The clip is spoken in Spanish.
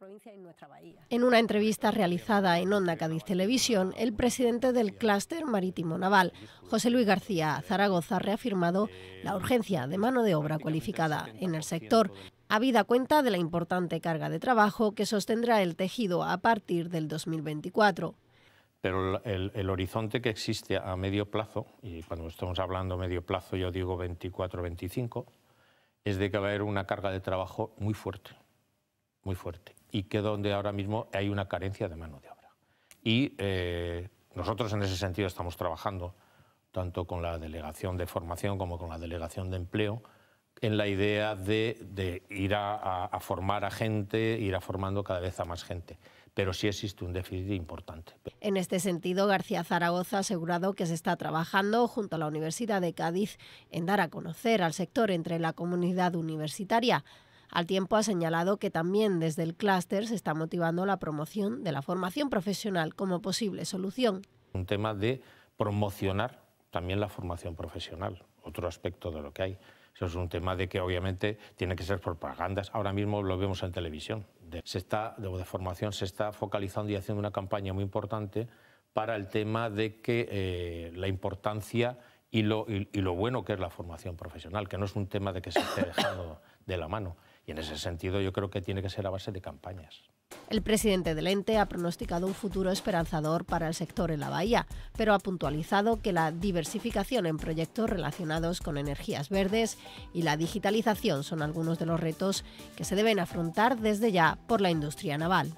provincia y nuestra bahía. En una entrevista realizada en Onda Cádiz Televisión, el presidente del clúster marítimo naval, José Luis García Zaragoza, ha reafirmado la urgencia de mano de obra cualificada en el sector, habida cuenta de la importante carga de trabajo que sostendrá el tejido a partir del 2024 pero el, el, horizonte que existe a medio plazo, y cuando estamos hablando medio plazo yo digo 24-25, es de que va a haber una carga de trabajo muy fuerte, muy fuerte y que donde ahora mismo hay una carencia de mano de obra. Y eh, nosotros en ese sentido estamos trabajando, tanto con la delegación de formación como con la delegación de empleo, en la idea de, ir a, a, formar a gente, ir a formando cada vez a más gente. Pero sí existe un déficit importante. En este sentido, García Zaragoza ha asegurado que se está trabajando junto a la Universidad de Cádiz en dar a conocer al sector entre la comunidad universitaria. Al tiempo ha señalado que también desde el clúster se está motivando la promoción de la formación profesional como posible solución. Un tema de promocionar también la formación profesional, otro aspecto de lo que hay. Eso es un tema de que obviamente tiene que ser propagandas. Ahora mismo lo vemos en televisión. De, se está, de, formación se está focalizando y haciendo una campaña muy importante para el tema de que eh, la importancia y lo, bueno que es la formación profesional, que no es un tema de que se esté dejando de la mano. Y en ese sentido yo creo que tiene que ser a base de campañas. El presidente del ente ha pronosticado un futuro esperanzador para el sector en la bahía, pero ha puntualizado que la diversificación en proyectos relacionados con energías verdes y la digitalización son algunos de los retos que se deben afrontar desde ya por la industria naval.